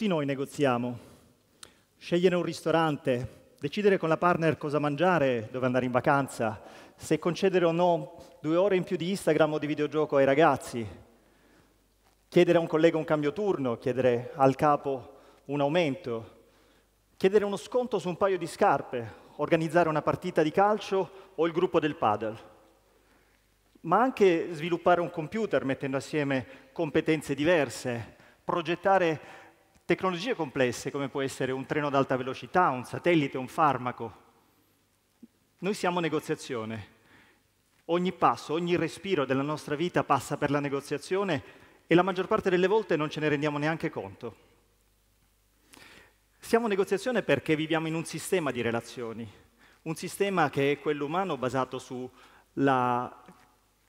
Tutti noi negoziamo. Scegliere un ristorante, decidere con la partner cosa mangiare, dove andare in vacanza, se concedere o no due ore in più di Instagram o di videogioco ai ragazzi, chiedere a un collega un cambio turno, chiedere al capo un aumento, chiedere uno sconto su un paio di scarpe, organizzare una partita di calcio o il gruppo del paddle, ma anche sviluppare un computer mettendo assieme competenze diverse, progettare tecnologie complesse come può essere un treno ad alta velocità, un satellite, un farmaco. Noi siamo negoziazione. Ogni passo, ogni respiro della nostra vita passa per la negoziazione e la maggior parte delle volte non ce ne rendiamo neanche conto. Siamo negoziazione perché viviamo in un sistema di relazioni, un sistema che è quello umano basato sul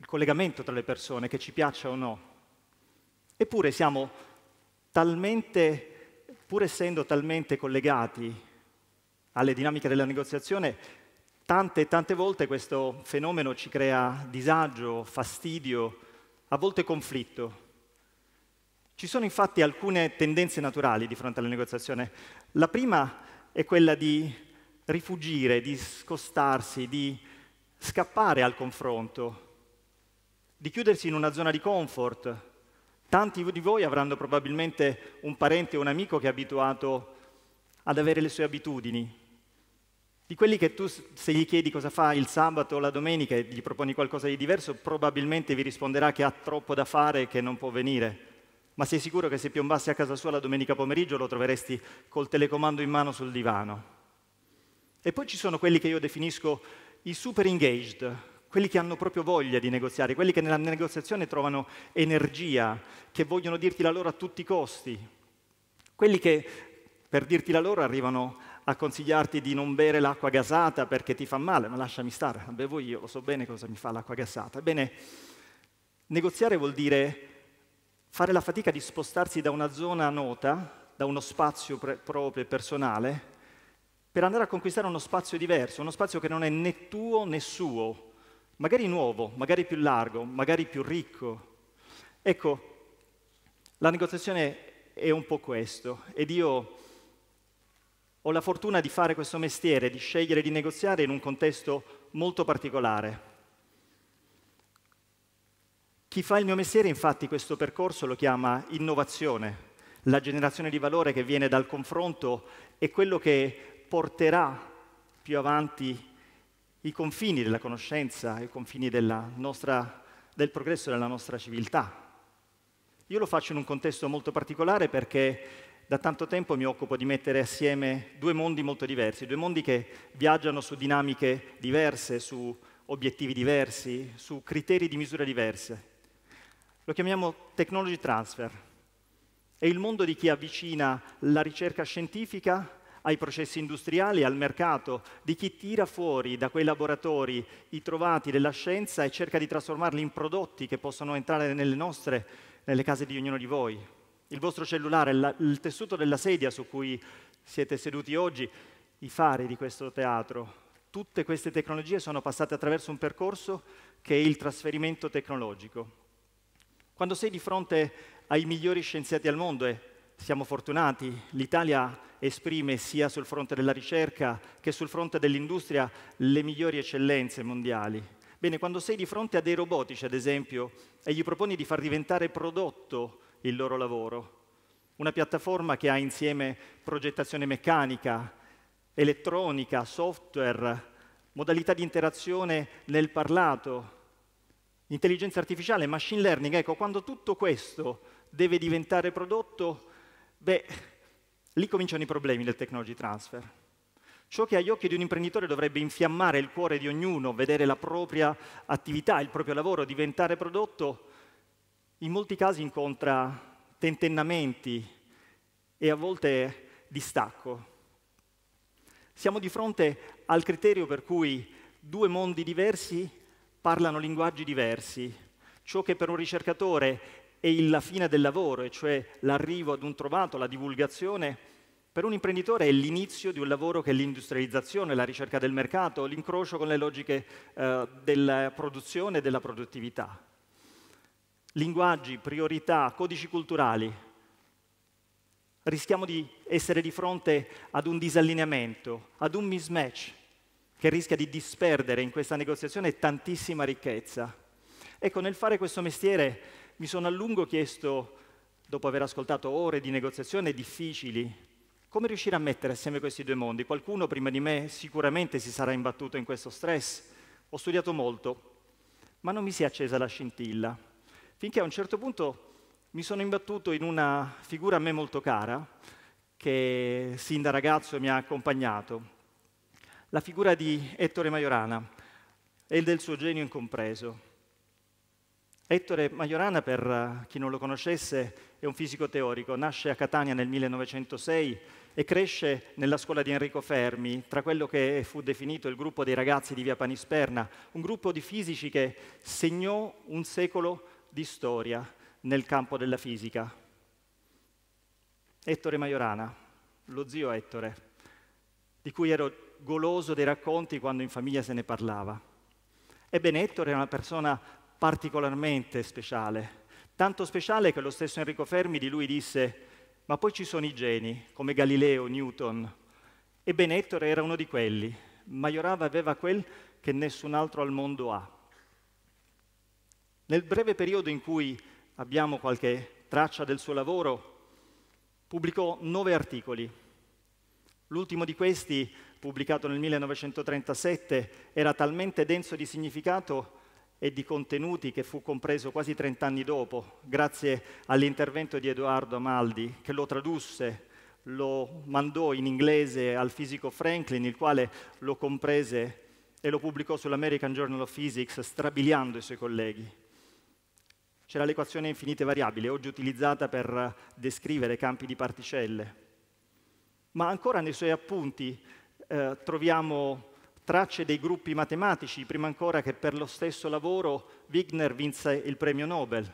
collegamento tra le persone, che ci piaccia o no. Eppure siamo talmente pur essendo talmente collegati alle dinamiche della negoziazione, tante e tante volte questo fenomeno ci crea disagio, fastidio, a volte conflitto. Ci sono infatti alcune tendenze naturali di fronte alla negoziazione. La prima è quella di rifugire, di scostarsi, di scappare al confronto, di chiudersi in una zona di comfort, Tanti di voi avranno probabilmente un parente o un amico che è abituato ad avere le sue abitudini. Di quelli che tu, se gli chiedi cosa fa il sabato o la domenica e gli proponi qualcosa di diverso, probabilmente vi risponderà che ha troppo da fare e che non può venire. Ma sei sicuro che se piombassi a casa sua la domenica pomeriggio lo troveresti col telecomando in mano sul divano? E poi ci sono quelli che io definisco i super engaged, quelli che hanno proprio voglia di negoziare, quelli che nella negoziazione trovano energia, che vogliono dirti la loro a tutti i costi, quelli che per dirti la loro arrivano a consigliarti di non bere l'acqua gasata perché ti fa male, ma lasciami stare, bevo io, lo so bene cosa mi fa l'acqua gasata. Ebbene, negoziare vuol dire fare la fatica di spostarsi da una zona nota, da uno spazio pre- proprio e personale, per andare a conquistare uno spazio diverso, uno spazio che non è né tuo né suo, magari nuovo, magari più largo, magari più ricco. Ecco, la negoziazione è un po' questo ed io ho la fortuna di fare questo mestiere, di scegliere di negoziare in un contesto molto particolare. Chi fa il mio mestiere infatti questo percorso lo chiama innovazione, la generazione di valore che viene dal confronto e quello che porterà più avanti i confini della conoscenza, i confini nostra, del progresso della nostra civiltà. Io lo faccio in un contesto molto particolare perché da tanto tempo mi occupo di mettere assieme due mondi molto diversi, due mondi che viaggiano su dinamiche diverse, su obiettivi diversi, su criteri di misura diverse. Lo chiamiamo technology transfer. È il mondo di chi avvicina la ricerca scientifica ai processi industriali, al mercato, di chi tira fuori da quei laboratori i trovati della scienza e cerca di trasformarli in prodotti che possono entrare nelle nostre, nelle case di ognuno di voi. Il vostro cellulare, la, il tessuto della sedia su cui siete seduti oggi, i fari di questo teatro, tutte queste tecnologie sono passate attraverso un percorso che è il trasferimento tecnologico. Quando sei di fronte ai migliori scienziati al mondo e siamo fortunati, l'Italia esprime sia sul fronte della ricerca che sul fronte dell'industria le migliori eccellenze mondiali. Bene, quando sei di fronte a dei robotici, ad esempio, e gli proponi di far diventare prodotto il loro lavoro, una piattaforma che ha insieme progettazione meccanica, elettronica, software, modalità di interazione nel parlato, intelligenza artificiale, machine learning, ecco, quando tutto questo deve diventare prodotto, Beh, lì cominciano i problemi del technology transfer. Ciò che agli occhi di un imprenditore dovrebbe infiammare il cuore di ognuno, vedere la propria attività, il proprio lavoro diventare prodotto, in molti casi incontra tentennamenti e a volte distacco. Siamo di fronte al criterio per cui due mondi diversi parlano linguaggi diversi. Ciò che per un ricercatore e la fine del lavoro, e cioè l'arrivo ad un trovato, la divulgazione, per un imprenditore è l'inizio di un lavoro che è l'industrializzazione, la ricerca del mercato, l'incrocio con le logiche eh, della produzione e della produttività. Linguaggi, priorità, codici culturali. Rischiamo di essere di fronte ad un disallineamento, ad un mismatch che rischia di disperdere in questa negoziazione tantissima ricchezza. Ecco, nel fare questo mestiere mi sono a lungo chiesto, dopo aver ascoltato ore di negoziazione difficili, come riuscire a mettere assieme questi due mondi. Qualcuno prima di me sicuramente si sarà imbattuto in questo stress. Ho studiato molto, ma non mi si è accesa la scintilla. Finché a un certo punto mi sono imbattuto in una figura a me molto cara, che sin da ragazzo mi ha accompagnato, la figura di Ettore Majorana e del suo genio incompreso. Ettore Majorana, per eh, chi non lo conoscesse, è un fisico teorico, nasce a Catania nel 1906 e cresce nella scuola di Enrico Fermi, tra quello che fu definito il gruppo dei ragazzi di Via Panisperna, un gruppo di fisici che segnò un secolo di storia nel campo della fisica. Ettore Majorana, lo zio Ettore, di cui ero goloso dei racconti quando in famiglia se ne parlava. Ebbene, Ettore era una persona particolarmente speciale, tanto speciale che lo stesso Enrico Fermi di lui disse ma poi ci sono i geni, come Galileo, Newton. Ebbene Ettore era uno di quelli, Majorava aveva quel che nessun altro al mondo ha. Nel breve periodo in cui abbiamo qualche traccia del suo lavoro, pubblicò nove articoli. L'ultimo di questi, pubblicato nel 1937, era talmente denso di significato e di contenuti che fu compreso quasi 30 anni dopo, grazie all'intervento di Edoardo Amaldi, che lo tradusse, lo mandò in inglese al fisico Franklin, il quale lo comprese e lo pubblicò sull'American Journal of Physics, strabiliando i suoi colleghi. C'era l'equazione infinite variabile, oggi utilizzata per descrivere campi di particelle. Ma ancora nei suoi appunti eh, troviamo tracce dei gruppi matematici, prima ancora che per lo stesso lavoro Wigner vinse il premio Nobel.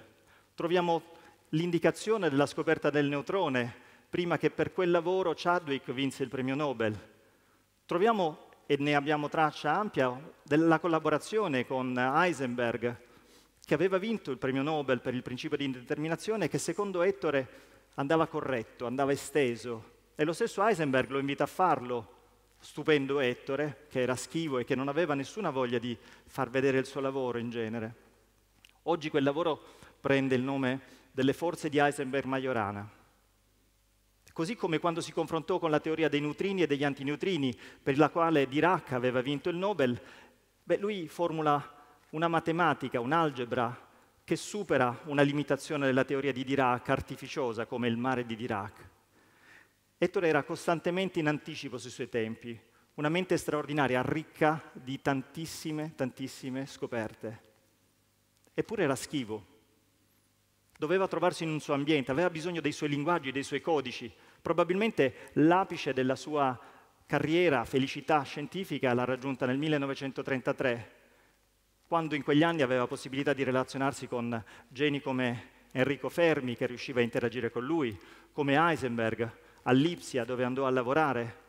Troviamo l'indicazione della scoperta del neutrone, prima che per quel lavoro Chadwick vinse il premio Nobel. Troviamo, e ne abbiamo traccia ampia, della collaborazione con Heisenberg, che aveva vinto il premio Nobel per il principio di indeterminazione, che secondo Ettore andava corretto, andava esteso. E lo stesso Heisenberg lo invita a farlo stupendo Ettore, che era schivo e che non aveva nessuna voglia di far vedere il suo lavoro in genere. Oggi quel lavoro prende il nome delle forze di Heisenberg-Majorana. Così come quando si confrontò con la teoria dei neutrini e degli antineutrini, per la quale Dirac aveva vinto il Nobel, beh, lui formula una matematica, un'algebra che supera una limitazione della teoria di Dirac artificiosa come il mare di Dirac. Ettore era costantemente in anticipo sui suoi tempi, una mente straordinaria, ricca di tantissime, tantissime scoperte. Eppure era schivo. Doveva trovarsi in un suo ambiente, aveva bisogno dei suoi linguaggi, dei suoi codici. Probabilmente l'apice della sua carriera, felicità scientifica l'ha raggiunta nel 1933, quando in quegli anni aveva possibilità di relazionarsi con geni come Enrico Fermi, che riusciva a interagire con lui, come Heisenberg, all'Ipsia dove andò a lavorare,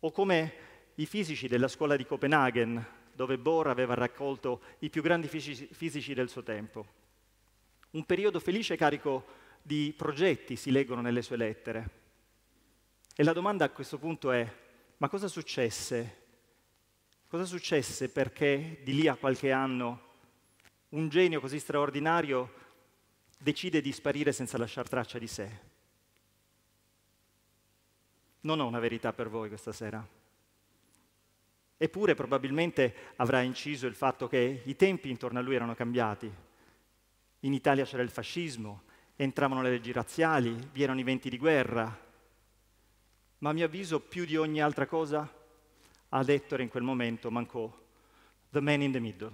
o come i fisici della scuola di Copenaghen, dove Bohr aveva raccolto i più grandi fisici del suo tempo. Un periodo felice carico di progetti si leggono nelle sue lettere. E la domanda a questo punto è, ma cosa successe? Cosa successe perché di lì a qualche anno un genio così straordinario decide di sparire senza lasciar traccia di sé? non ho una verità per voi questa sera. Eppure probabilmente avrà inciso il fatto che i tempi intorno a lui erano cambiati. In Italia c'era il fascismo, entravano le leggi razziali, vi erano i venti di guerra. Ma a mio avviso, più di ogni altra cosa, ad Ettore in quel momento mancò the man in the middle,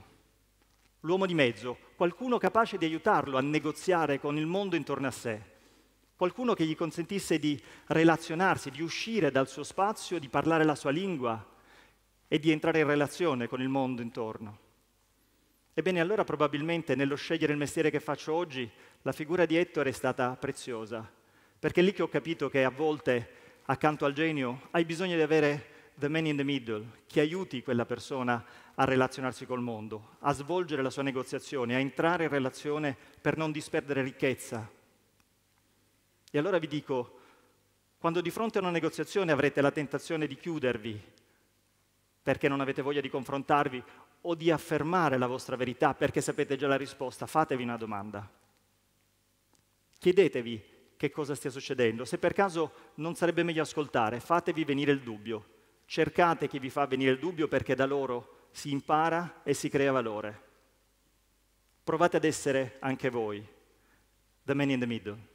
l'uomo di mezzo, qualcuno capace di aiutarlo a negoziare con il mondo intorno a sé qualcuno che gli consentisse di relazionarsi, di uscire dal suo spazio, di parlare la sua lingua e di entrare in relazione con il mondo intorno. Ebbene, allora probabilmente nello scegliere il mestiere che faccio oggi, la figura di Ettore è stata preziosa, perché è lì che ho capito che a volte, accanto al genio, hai bisogno di avere the man in the middle, che aiuti quella persona a relazionarsi col mondo, a svolgere la sua negoziazione, a entrare in relazione per non disperdere ricchezza, e allora vi dico, quando di fronte a una negoziazione avrete la tentazione di chiudervi perché non avete voglia di confrontarvi o di affermare la vostra verità perché sapete già la risposta, fatevi una domanda. Chiedetevi che cosa stia succedendo, se per caso non sarebbe meglio ascoltare, fatevi venire il dubbio, cercate chi vi fa venire il dubbio perché da loro si impara e si crea valore. Provate ad essere anche voi, the man in the middle.